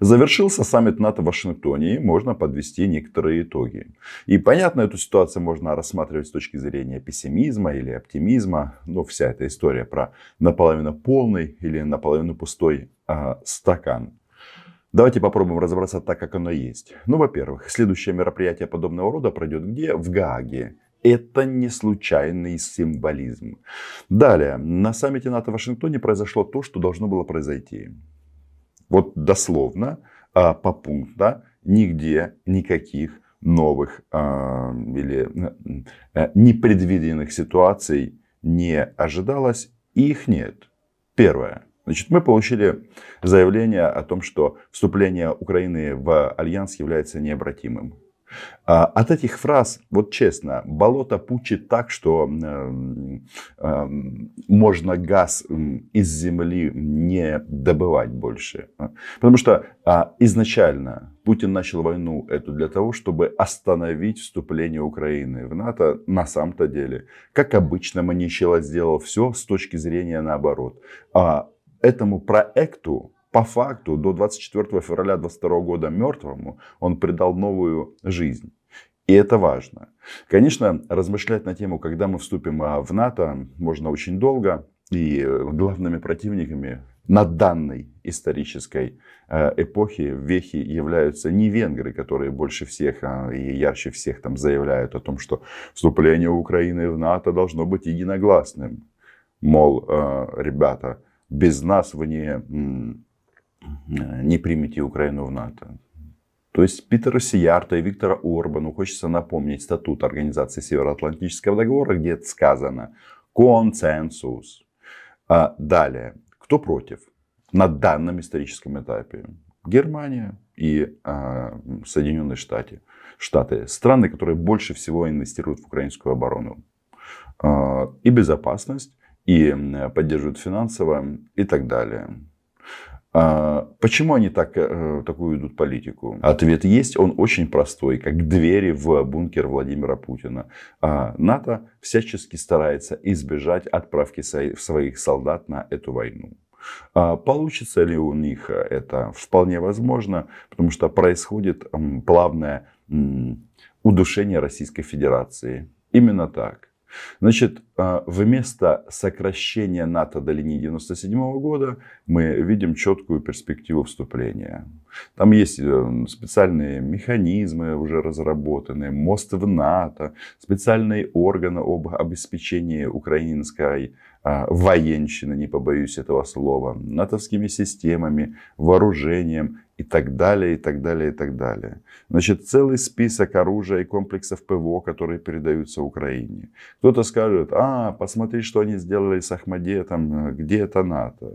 Завершился саммит НАТО в Вашингтоне, и можно подвести некоторые итоги. И понятно, эту ситуацию можно рассматривать с точки зрения пессимизма или оптимизма, но вся эта история про наполовину полный или наполовину пустой э, стакан. Давайте попробуем разобраться так, как оно есть. Ну, во-первых, следующее мероприятие подобного рода пройдет где? В Гааге. Это не случайный символизм. Далее, на саммите НАТО в Вашингтоне произошло то, что должно было произойти. Вот дословно, по а, попунктно, нигде никаких новых а, или э, непредвиденных ситуаций не ожидалось. Их нет. Первое. Значит, мы получили заявление о том, что вступление Украины в Альянс является необратимым. А, от этих фраз, вот честно, болото пучит так, что эм, эм, можно газ из земли не добывать больше. А, потому что а, изначально Путин начал войну эту для того, чтобы остановить вступление Украины в НАТО на самом-то деле. Как обычно, Маничелло сделал все с точки зрения наоборот. Этому проекту по факту до 24 февраля 22 года мертвому он придал новую жизнь. И это важно. Конечно, размышлять на тему, когда мы вступим а, в НАТО, можно очень долго. И э, главными противниками на данной исторической э, эпохе, вехи являются не венгры, которые больше всех а, и ярче всех там заявляют о том, что вступление Украины в НАТО должно быть единогласным. Мол, э, ребята, без нас вы не Э, не примите Украину в НАТО. То есть Питера Сиярта и Виктора Орбану хочется напомнить статут Организации Североатлантического договора, где сказано консенсус. А далее, кто против на данном историческом этапе? Германия и а, Соединенные Штаты. Штаты. Страны, которые больше всего инвестируют в украинскую оборону а, и безопасность, и поддерживают финансово и так далее. А, почему они так, э, такую идут политику? Ответ есть, он очень простой, как двери в бункер Владимира Путина. А, НАТО всячески старается избежать отправки своих солдат на эту войну. А, получится ли у них это? Вполне возможно, потому что происходит плавное удушение Российской Федерации. Именно так. Значит, а, вместо сокращения НАТО до линии 1997 года мы видим четкую перспективу вступления. Там есть э, специальные механизмы уже разработаны, мост в НАТО, специальные органы об обеспечении украинской а, военщины, не побоюсь этого слова, натовскими системами, вооружением и так далее, и так далее, и так далее. Значит, целый список оружия и комплексов ПВО, которые передаются Украине. Кто-то скажет, а, посмотри, что они сделали с там, где это НАТО.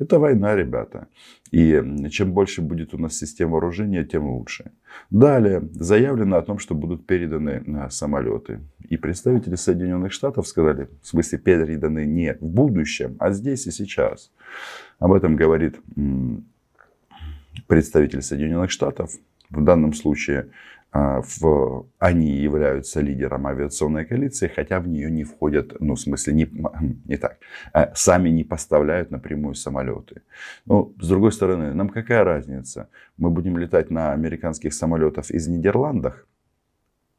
Это война, ребята. И чем больше будет у нас систем вооружения, тем лучше. Далее заявлено о том, что будут переданы а, самолеты. И представители Соединенных Штатов сказали, в смысле переданы не в будущем, а здесь и сейчас. Об этом говорит представитель Соединенных Штатов. В данном случае а, в, они являются лидером авиационной коалиции, хотя в нее не входят, ну, в смысле, не, не так, а сами не поставляют напрямую самолеты. Ну, с другой стороны, нам какая разница? Мы будем летать на американских самолетах из Нидерландов,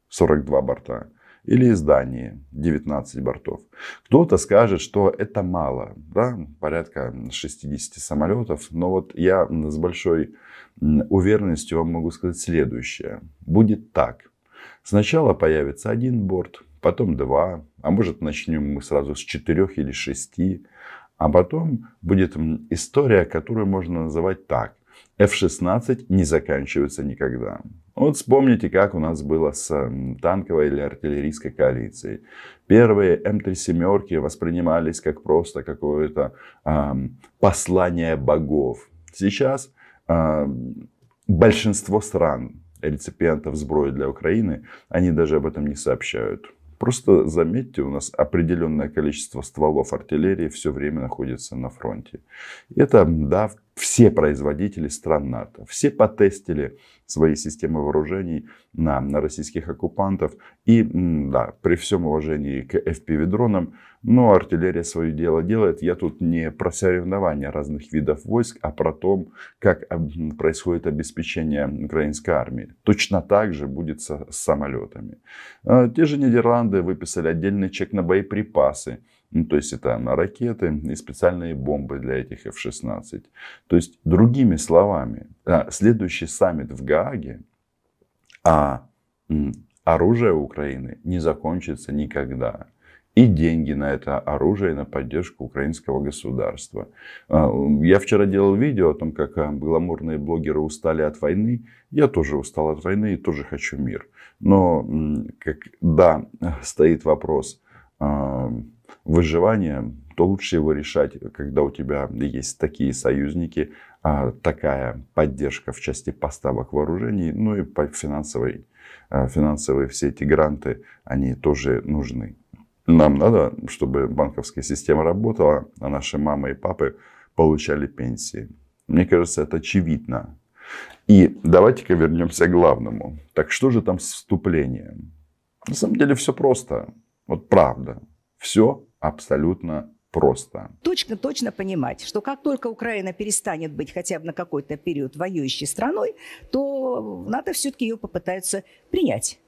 42 борта, или издании 19 бортов. Кто-то скажет, что это мало, да, порядка 60 самолетов, но вот я с большой уверенностью вам могу сказать следующее. Будет так. Сначала появится один борт, потом два, а может начнем мы сразу с четырех или шести, а потом будет история, которую можно называть так – F-16 не заканчиваются никогда. Вот вспомните, как у нас было с танковой или артиллерийской коалицией. Первые м эм 3 семерки воспринимались как просто какое-то э, послание богов. Сейчас э, большинство стран реципиентов сброи для Украины, они даже об этом не сообщают. Просто заметьте, у нас определенное количество стволов артиллерии все время находится на фронте. Это, да, все производители стран НАТО. Все потестили своей системы вооружений на, на российских оккупантов. И да, при всем уважении к FPV-дронам, но артиллерия свое дело делает. Я тут не про соревнования разных видов войск, а про то, как происходит обеспечение украинской армии. Точно так же будет со, самолетами. А, те же Нидерланды выписали отдельный чек на боеприпасы. Ну, то есть это на ракеты и специальные бомбы для этих F-16. То есть, другими словами, а, следующий саммит в Гааге а оружие Украины не закончится никогда. И деньги на это оружие, на поддержку украинского государства. А, я вчера делал видео о том, как а, гламурные блогеры устали от войны. Я тоже устал от войны и тоже хочу мир. Но когда стоит вопрос выживание, то лучше его решать, когда у тебя есть такие союзники, а, такая поддержка в части поставок вооружений, ну и по финансовой. А, финансовые все эти гранты, они тоже нужны. Нам надо, чтобы банковская система работала, а наши мамы и папы получали пенсии. Мне кажется, это очевидно. И давайте-ка вернемся к главному. Так что же там с вступлением? На самом деле все просто. Вот правда. Все абсолютно просто. Точно-точно понимать, что как только Украина перестанет быть хотя бы на какой-то период воюющей страной, то надо все-таки ее попытаются принять.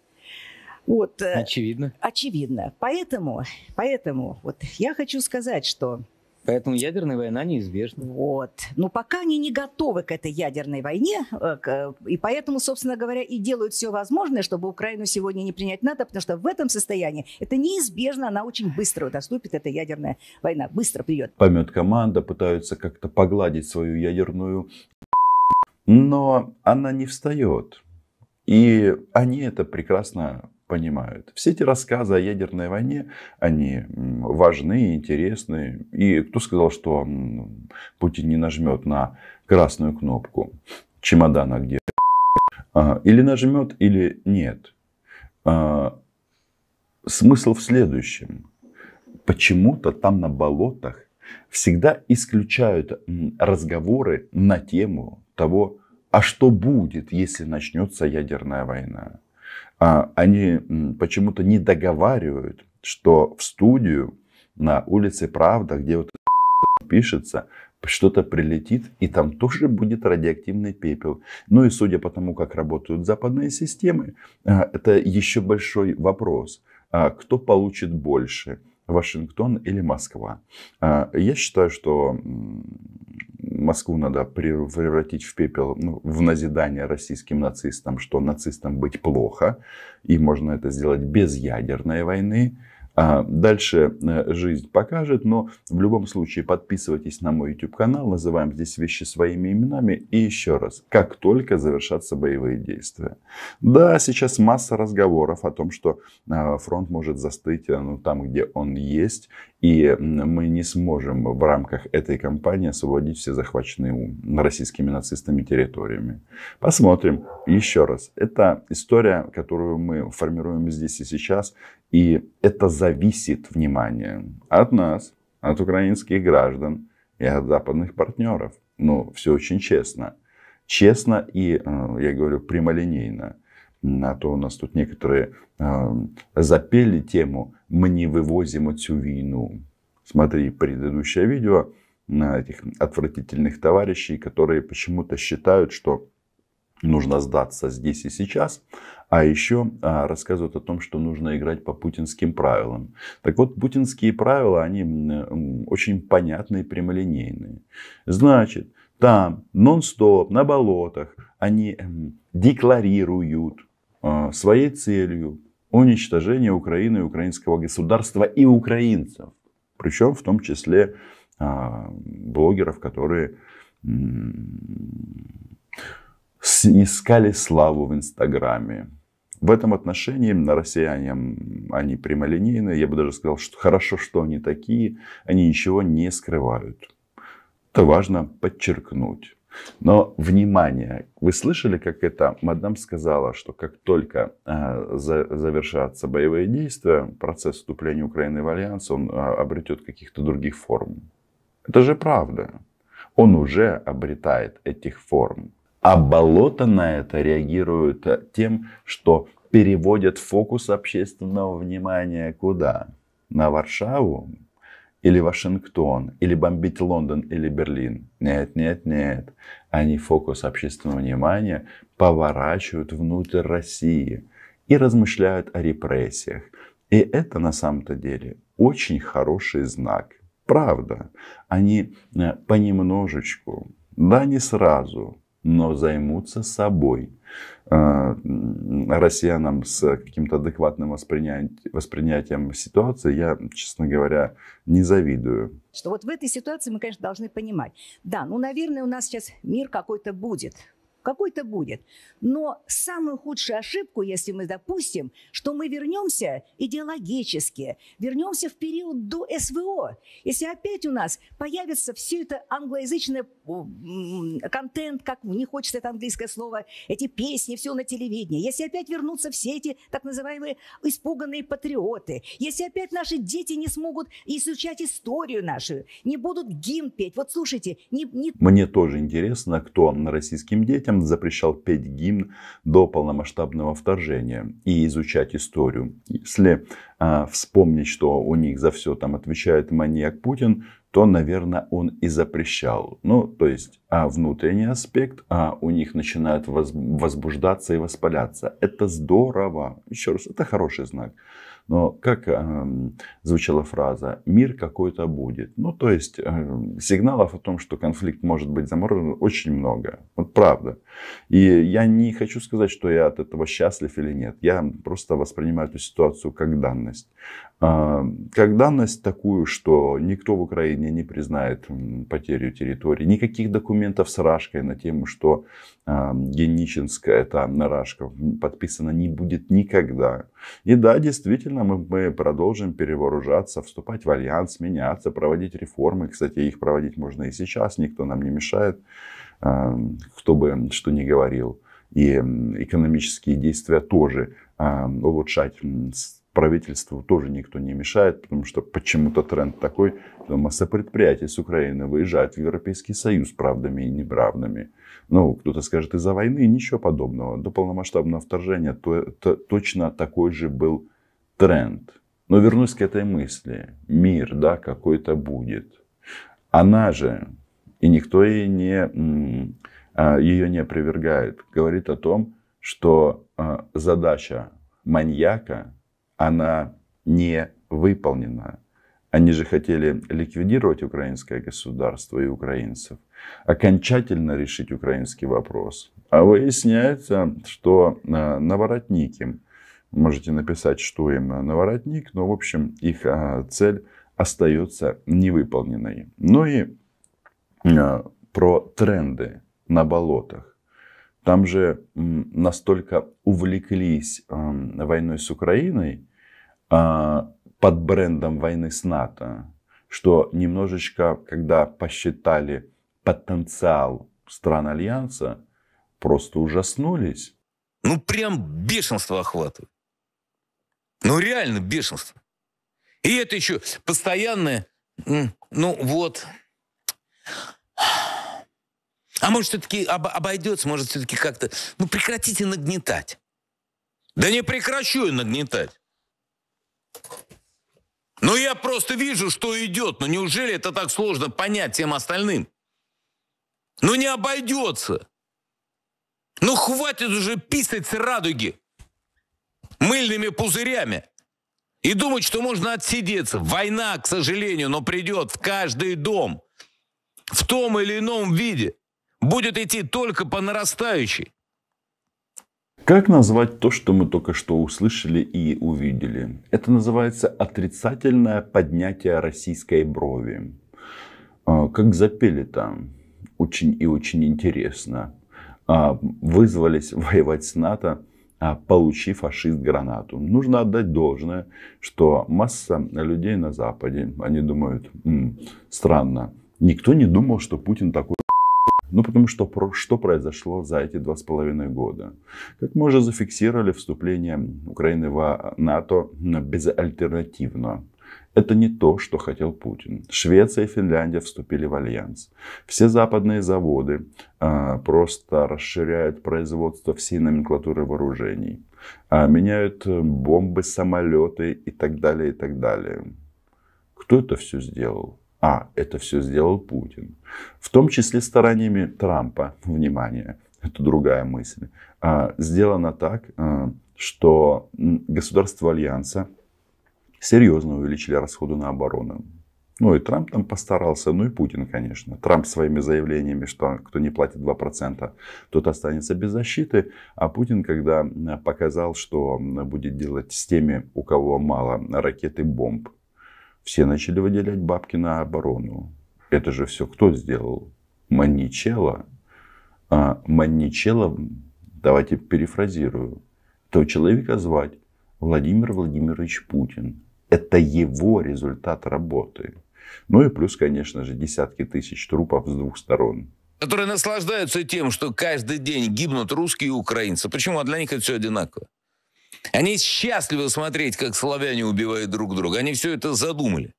Вот, э, очевидно. Очевидно. Поэтому, поэтому вот я хочу сказать, что Поэтому ядерная война неизбежна. Вот. Но ну, пока они не готовы к этой ядерной войне, э, э, и поэтому, собственно говоря, и делают все возможное, чтобы Украину сегодня не принять НАТО, потому что в этом состоянии это неизбежно, она очень быстро доступит, эта ядерная война, быстро придет. Помет команда, пытаются как-то погладить свою ядерную но она не встает. И они это прекрасно понимают. Все эти рассказы о ядерной войне, они важны интересны. И кто сказал, что Путин не нажмет на красную кнопку чемодана, где а, или нажмет, или нет. А, смысл в следующем. Почему-то там на болотах всегда исключают разговоры на тему того, а что будет, если начнется ядерная война. А, они почему-то не договаривают, что в студию на улице Правда, где вот пишется, что-то прилетит, и там тоже будет радиоактивный пепел. Ну и судя по тому, как работают западные системы, а, это еще большой вопрос. А, кто получит больше, Вашингтон или Москва? Я считаю, что Москву надо превратить в пепел, ну, в назидание российским нацистам, что нацистам быть плохо, и можно это сделать без ядерной войны, а, дальше э, жизнь покажет, но в любом случае подписывайтесь на мой YouTube канал, называем здесь вещи своими именами. И еще раз, как только завершатся боевые действия. Да, сейчас масса разговоров о том, что э, фронт может застыть э, ну, там, где он есть, и мы не сможем в рамках этой кампании освободить все захваченные российскими нацистами территориями. Посмотрим, еще раз, это история, которую мы формируем здесь и сейчас, и это зависит, внимание, от нас, от украинских граждан и от западных партнеров. Но все очень честно. Честно и, э, я говорю, прямолинейно. А то у нас тут некоторые э, запели тему «Мы не вывозим эту войну». Смотри предыдущее видео на этих отвратительных товарищей, которые почему-то считают, что нужно сдаться здесь и сейчас. А еще а, рассказывают о том, что нужно играть по путинским правилам. Так вот, путинские правила, они очень понятные, прямолинейные. Значит, там нон-стоп, на болотах, они декларируют а, своей целью уничтожение Украины, украинского государства и украинцев. Причем в том числе а, блогеров, которые снискали славу в Инстаграме. В этом отношении на россияне они прямолинейны. Я бы даже сказал, что хорошо, что они такие. Они ничего не скрывают. Это важно подчеркнуть. Но внимание, вы слышали, как это мадам сказала, что как только э, за, завершатся боевые действия, процесс вступления Украины в альянс, он э, обретет каких-то других форм. Это же правда. Он уже обретает этих форм. А болото на это реагирует тем, что переводят фокус общественного внимания куда? На Варшаву или Вашингтон, или бомбить Лондон или Берлин. Нет, нет, нет. Они фокус общественного внимания поворачивают внутрь России и размышляют о репрессиях. И это на самом-то деле очень хороший знак. Правда, они э, понемножечку, да не сразу, но займутся собой. А, россиянам с каким-то адекватным воспринятием, воспринятием ситуации я, честно говоря, не завидую. Что вот в этой ситуации мы, конечно, должны понимать. Да, ну, наверное, у нас сейчас мир какой-то будет какой-то будет. Но самую худшую ошибку, если мы допустим, что мы вернемся идеологически, вернемся в период до СВО, если опять у нас появится все это англоязычное контент, как не хочется это английское слово, эти песни, все на телевидении, если опять вернутся все эти так называемые испуганные патриоты, если опять наши дети не смогут изучать историю нашу, не будут гимн петь. Вот слушайте, не... не... Мне тоже интересно, кто на российским детям документ запрещал петь гимн до полномасштабного вторжения и изучать историю. Если а, вспомнить, что у них за все там отвечает маньяк Путин, то, наверное, он и запрещал. Ну, то есть а внутренний аспект, а у них начинают возбуждаться и воспаляться. Это здорово. Еще раз, это хороший знак. Но как э, звучала фраза «мир какой-то будет». Ну, то есть э, сигналов о том, что конфликт может быть заморожен, очень много. Вот правда. И я не хочу сказать, что я от этого счастлив или нет. Я просто воспринимаю эту ситуацию как данность. А, как данность такую, что никто в Украине не признает потерю территории, никаких документов с Рашкой на тему, что а, Генничинская это Рашка подписана не будет никогда. И да, действительно, мы, мы продолжим перевооружаться, вступать в альянс, меняться, проводить реформы. Кстати, их проводить можно и сейчас, никто нам не мешает, а, кто бы что ни говорил. И экономические действия тоже улучшать правительству тоже никто не мешает, потому что почему-то тренд такой, что масса предприятий с Украины выезжают в Европейский Союз правдами и неправдами. Ну, кто-то скажет, из-за войны ничего подобного. До полномасштабного вторжения то, то, точно такой же был тренд. Но вернусь к этой мысли. Мир, да, какой-то будет. Она же, и никто ей не, а, ее не опровергает, говорит о том, что а, задача маньяка она не выполнена. Они же хотели ликвидировать украинское государство и украинцев, окончательно решить украинский вопрос. А выясняется, что э, наворотники, можете написать, что им наворотник, но в общем их э, цель остается невыполненной. Ну и э, про тренды на болотах. Там же настолько увлеклись войной с Украиной, а, под брендом войны с НАТО, что немножечко, когда посчитали потенциал стран Альянса, просто ужаснулись. Ну, прям бешенство охватывает. Ну, реально бешенство. И это еще постоянное, ну, вот. А может, все-таки обойдется, может, все-таки как-то... Ну, прекратите нагнетать. Да не прекращу я нагнетать. Ну, я просто вижу, что идет. Но ну, неужели это так сложно понять всем остальным? Ну, не обойдется. Ну, хватит уже писать с радуги мыльными пузырями и думать, что можно отсидеться. Война, к сожалению, но придет в каждый дом в том или ином виде. Будет идти только по нарастающей. Как назвать то, что мы только что услышали и увидели? Это называется отрицательное поднятие российской брови. А, как запели там. Очень и очень интересно. А, вызвались воевать с НАТО, а, получи фашист гранату. Нужно отдать должное, что масса людей на Западе, они думают, странно, никто не думал, что Путин такой ну, потому что что произошло за эти два с половиной года? Как мы уже зафиксировали, вступление Украины в НАТО безальтернативно. Это не то, что хотел Путин. Швеция и Финляндия вступили в альянс. Все западные заводы а, просто расширяют производство всей номенклатуры вооружений. А, меняют э, бомбы, самолеты и так далее, и так далее. Кто это все сделал? А это все сделал Путин. В том числе стараниями Трампа, внимание, это другая мысль. А, сделано так, а, что государства Альянса серьезно увеличили расходы на оборону. Ну и Трамп там постарался, ну и Путин, конечно. Трамп своими заявлениями, что кто не платит 2%, тот останется без защиты. А Путин, когда показал, что будет делать с теми, у кого мало ракет и бомб, все начали выделять бабки на оборону. Это же все кто сделал? Манничелло. А Манничелло, давайте перефразирую, то человека звать Владимир Владимирович Путин. Это его результат работы. Ну и плюс, конечно же, десятки тысяч трупов с двух сторон которые наслаждаются тем, что каждый день гибнут русские и украинцы. Почему? А для них это все одинаково. Они счастливы смотреть, как славяне убивают друг друга. Они все это задумали.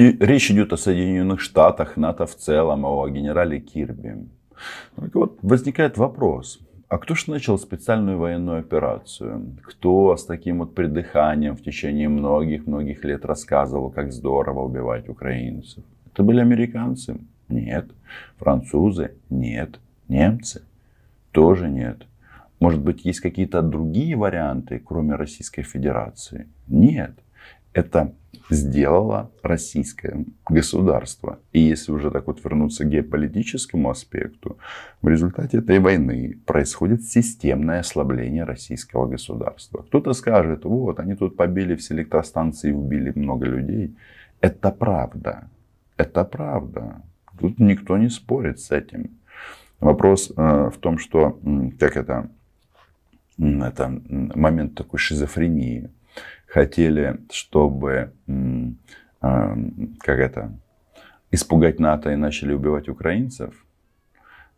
И речь идет о Соединенных Штатах, НАТО в целом, о генерале Кирби. Только вот возникает вопрос. А кто же начал специальную военную операцию? Кто с таким вот придыханием в течение многих-многих лет рассказывал, как здорово убивать украинцев? Это были американцы? Нет. Французы? Нет. Немцы? Тоже нет. Может быть, есть какие-то другие варианты, кроме Российской Федерации? Нет. Это сделало российское государство. И если уже так вот вернуться к геополитическому аспекту, в результате этой войны происходит системное ослабление российского государства. Кто-то скажет, вот, они тут побили все электростанции и убили много людей. Это правда. Это правда. Тут никто не спорит с этим. Вопрос э, в том, что, как это, это момент такой шизофрении. Хотели, чтобы, а, как это, испугать НАТО и начали убивать украинцев.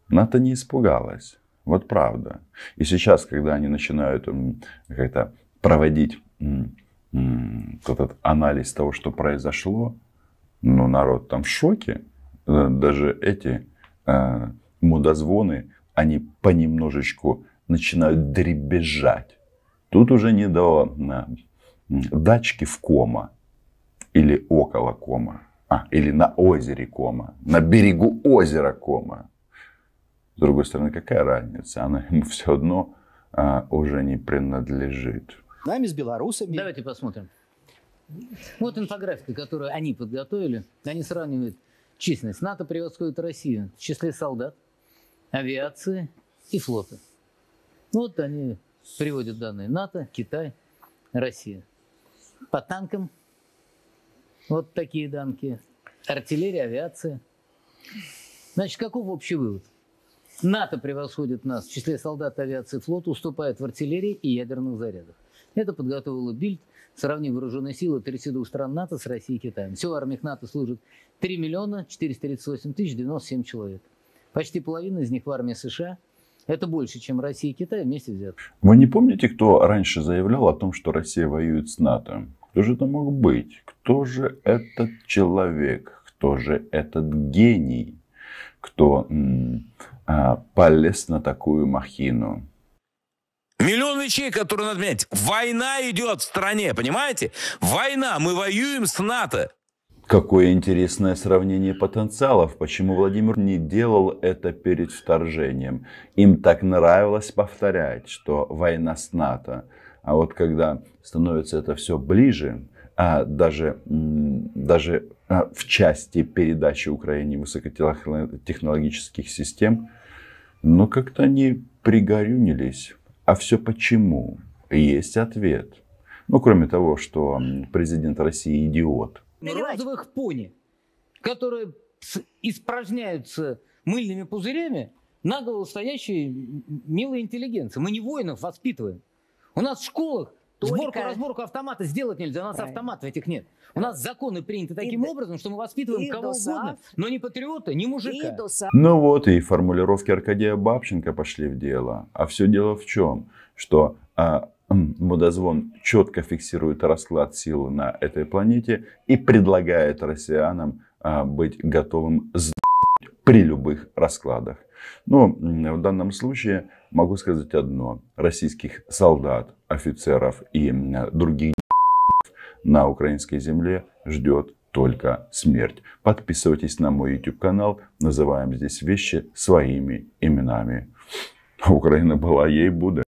НАТО не испугалась. Вот правда. И сейчас, когда они начинают как-то проводить этот анализ того, что произошло, ну, народ там в шоке. Э, даже эти э, мудозвоны, они понемножечку начинают дребезжать. Тут уже не до э, дачки в кома или около кома, а, или на озере кома, на берегу озера кома. С другой стороны, какая разница? Она ему все одно а, уже не принадлежит. Нами с белорусами. Давайте посмотрим. Вот инфографика, которую они подготовили. Они сравнивают численность. НАТО превосходит Россию в числе солдат, авиации и флота. Вот они приводят данные НАТО, Китай, Россия. По танкам вот такие данки. Артиллерия, авиация. Значит, каков общий вывод? НАТО превосходит нас в числе солдат авиации флота, уступает в артиллерии и ядерных зарядах. Это подготовило Бильд, сравнив вооруженные силы 32 стран НАТО с Россией и Китаем. Всего в армиях НАТО служит 3 миллиона 438 тысяч 97 человек. Почти половина из них в армии США – это больше, чем Россия и Китай вместе взят. Вы не помните, кто раньше заявлял о том, что Россия воюет с НАТО? Кто же это мог быть? Кто же этот человек? Кто же этот гений, кто а, полез на такую махину? Миллион вещей, которые надо менять. Война идет в стране, понимаете? Война. Мы воюем с НАТО. Какое интересное сравнение потенциалов. Почему Владимир не делал это перед вторжением? Им так нравилось повторять, что война с НАТО. А вот когда становится это все ближе, а даже, даже а, в части передачи Украине высокотехнологических систем, но ну, как-то они пригорюнились. А все почему? Есть ответ. Ну, кроме того, что президент России идиот – розовых пони, которые испражняются мыльными пузырями наголо стоящие милые интеллигенции. Мы не воинов воспитываем. У нас в школах только... Сборку-разборку автомата сделать нельзя, у нас Правильно. автоматов этих нет. У нас законы приняты таким и образом, что мы воспитываем кого угодно, но не патриота, не мужика. Сав... Ну вот и формулировки Аркадия Бабченко пошли в дело. А все дело в чем? Что а, Мудозвон четко фиксирует расклад силы на этой планете и предлагает россиянам а, быть готовым при любых раскладах. Но в данном случае могу сказать одно. Российских солдат, офицеров и других на украинской земле ждет только смерть. Подписывайтесь на мой YouTube канал. Называем здесь вещи своими именами. Украина была, ей будет.